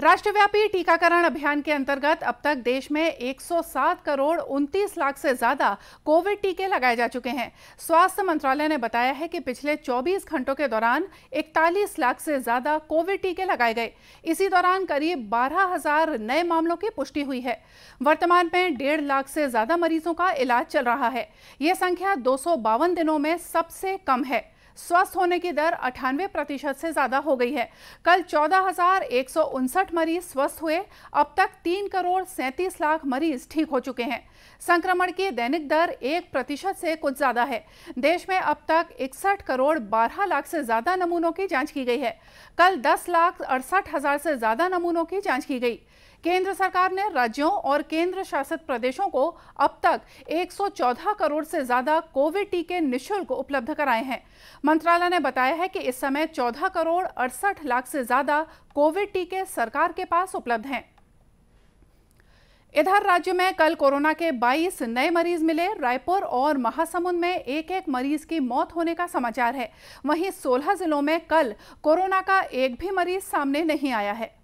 राष्ट्रव्यापी टीकाकरण अभियान के अंतर्गत अब तक देश में 107 करोड़ 29 लाख से ज्यादा कोविड टीके लगाए जा चुके हैं स्वास्थ्य मंत्रालय ने बताया है कि पिछले 24 घंटों के दौरान 41 लाख से ज्यादा कोविड टीके लगाए गए इसी दौरान करीब 12,000 नए मामलों की पुष्टि हुई है वर्तमान में डेढ़ लाख से ज्यादा मरीजों का इलाज चल रहा है यह संख्या दो दिनों में सबसे कम है स्वस्थ होने की दर अठानवे प्रतिशत से ज़्यादा हो गई है कल चौदह मरीज स्वस्थ हुए अब तक तीन करोड़ सैंतीस लाख मरीज ठीक हो चुके हैं संक्रमण की दैनिक दर एक प्रतिशत से कुछ ज़्यादा है देश में अब तक इकसठ करोड़ बारह लाख से ज़्यादा नमूनों की जाँच की गई है कल दस लाख अड़सठ हज़ार से ज़्यादा नमूनों की जाँच की गई केंद्र सरकार ने राज्यों और केंद्र शासित प्रदेशों को अब तक 114 करोड़ से ज्यादा कोविड टीके निशुल्क उपलब्ध कराए हैं मंत्रालय ने बताया है कि इस समय 14 करोड़ अड़सठ लाख से ज्यादा कोविड टीके सरकार के पास उपलब्ध हैं इधर राज्य में कल कोरोना के 22 नए मरीज मिले रायपुर और महासमुंद में एक एक मरीज की मौत होने का समाचार है वहीं 16 जिलों में कल कोरोना का एक भी मरीज सामने नहीं आया है